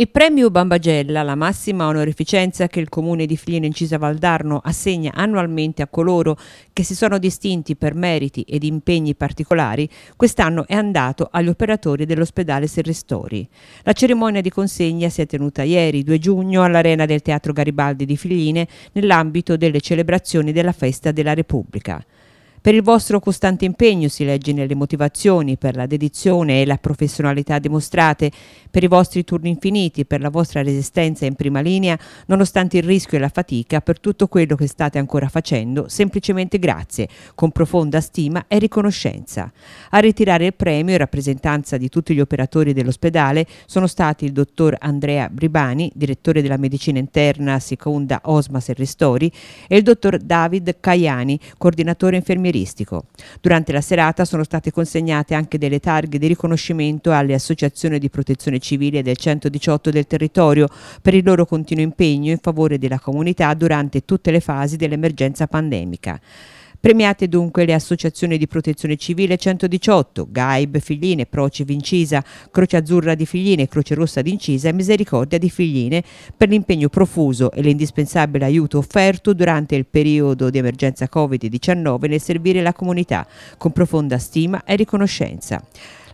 Il premio Bambagella, la massima onorificenza che il comune di Flino Incisa Valdarno assegna annualmente a coloro che si sono distinti per meriti ed impegni particolari, quest'anno è andato agli operatori dell'ospedale Serrestori. La cerimonia di consegna si è tenuta ieri 2 giugno all'Arena del Teatro Garibaldi di Figline nell'ambito delle celebrazioni della Festa della Repubblica. Per il vostro costante impegno, si legge nelle motivazioni, per la dedizione e la professionalità dimostrate, per i vostri turni infiniti, per la vostra resistenza in prima linea, nonostante il rischio e la fatica, per tutto quello che state ancora facendo, semplicemente grazie, con profonda stima e riconoscenza. A ritirare il premio in rappresentanza di tutti gli operatori dell'ospedale sono stati il dottor Andrea Bribani, direttore della medicina interna seconda Osmas e Ristori, e il dottor David Caiani, coordinatore infermieristico infermieristico. Durante la serata sono state consegnate anche delle targhe di riconoscimento alle associazioni di protezione civile del 118 del territorio per il loro continuo impegno in favore della comunità durante tutte le fasi dell'emergenza pandemica. Premiate dunque le associazioni di protezione civile 118, GAIB Figline, Proce Vincisa, Croce Azzurra di Figline, Croce Rossa di Incisa e Misericordia di Figline per l'impegno profuso e l'indispensabile aiuto offerto durante il periodo di emergenza Covid-19 nel servire la comunità, con profonda stima e riconoscenza.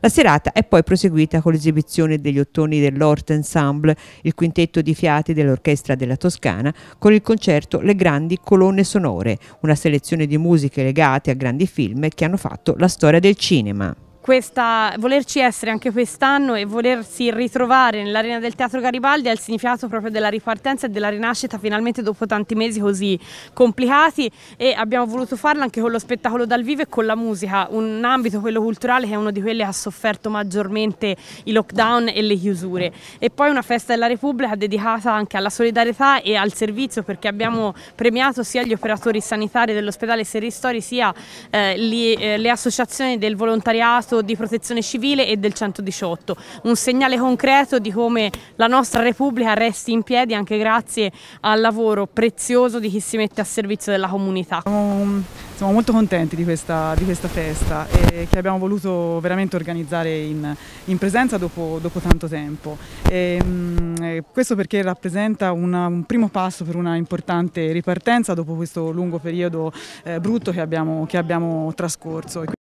La serata è poi proseguita con l'esibizione degli ottoni dell'Ort Ensemble, il quintetto di fiati dell'Orchestra della Toscana, con il concerto Le grandi colonne sonore, una selezione di musiche legate a grandi film che hanno fatto la storia del cinema questa, volerci essere anche quest'anno e volersi ritrovare nell'arena del Teatro Garibaldi ha il significato proprio della ripartenza e della rinascita finalmente dopo tanti mesi così complicati e abbiamo voluto farlo anche con lo spettacolo dal vivo e con la musica, un ambito quello culturale che è uno di quelli che ha sofferto maggiormente i lockdown e le chiusure e poi una festa della Repubblica dedicata anche alla solidarietà e al servizio perché abbiamo premiato sia gli operatori sanitari dell'ospedale Serristori sia eh, li, eh, le associazioni del volontariato appunto di protezione civile e del 118, un segnale concreto di come la nostra Repubblica resti in piedi anche grazie al lavoro prezioso di chi si mette a servizio della comunità. Um siamo molto contenti di questa, di questa festa eh, che abbiamo voluto veramente organizzare in, in presenza dopo, dopo, tanto tempo. Ehm, e, questo perché rappresenta una, un primo passo per una importante ripartenza dopo questo lungo periodo eh, brutto che abbiamo, che abbiamo trascorso.